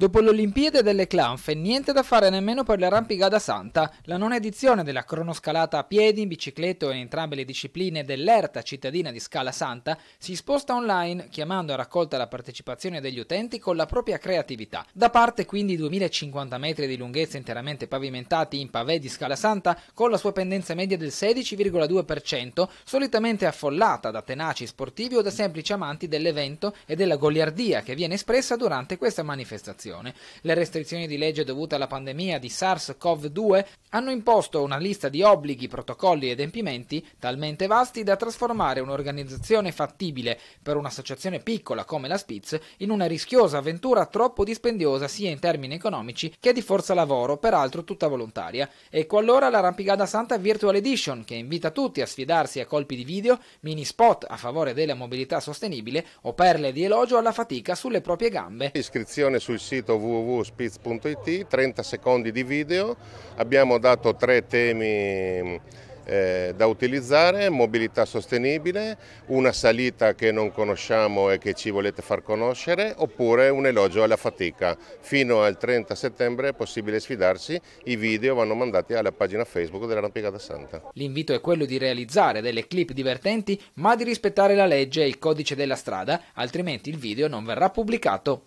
Dopo l'Olimpiade delle Clanfe, niente da fare nemmeno per l'arrampicata santa. La nona edizione della cronoscalata a piedi, in bicicletta o in entrambe le discipline dell'Erta cittadina di Scala Santa si sposta online, chiamando a raccolta la partecipazione degli utenti con la propria creatività. Da parte quindi 2050 metri di lunghezza interamente pavimentati in pavé di Scala Santa, con la sua pendenza media del 16,2%, solitamente affollata da tenaci sportivi o da semplici amanti dell'evento e della goliardia che viene espressa durante questa manifestazione vaccinazione. Le restrizioni di legge dovute alla pandemia di SARS-CoV-2 hanno imposto una lista di obblighi, protocolli ed empimenti talmente vasti da trasformare un'organizzazione fattibile per un'associazione piccola come la Spitz in una rischiosa avventura troppo dispendiosa sia in termini economici che di forza lavoro, peraltro tutta volontaria. Ecco allora la Rampigada santa Virtual Edition che invita tutti a sfidarsi a colpi di video, mini spot a favore della mobilità sostenibile o perle di elogio alla fatica sulle proprie gambe. Iscrizione sul sito sito www.spitz.it, 30 secondi di video, abbiamo dato tre temi eh, da utilizzare, mobilità sostenibile, una salita che non conosciamo e che ci volete far conoscere, oppure un elogio alla fatica. Fino al 30 settembre è possibile sfidarsi, i video vanno mandati alla pagina Facebook dell'Arrampicata Santa. L'invito è quello di realizzare delle clip divertenti, ma di rispettare la legge e il codice della strada, altrimenti il video non verrà pubblicato.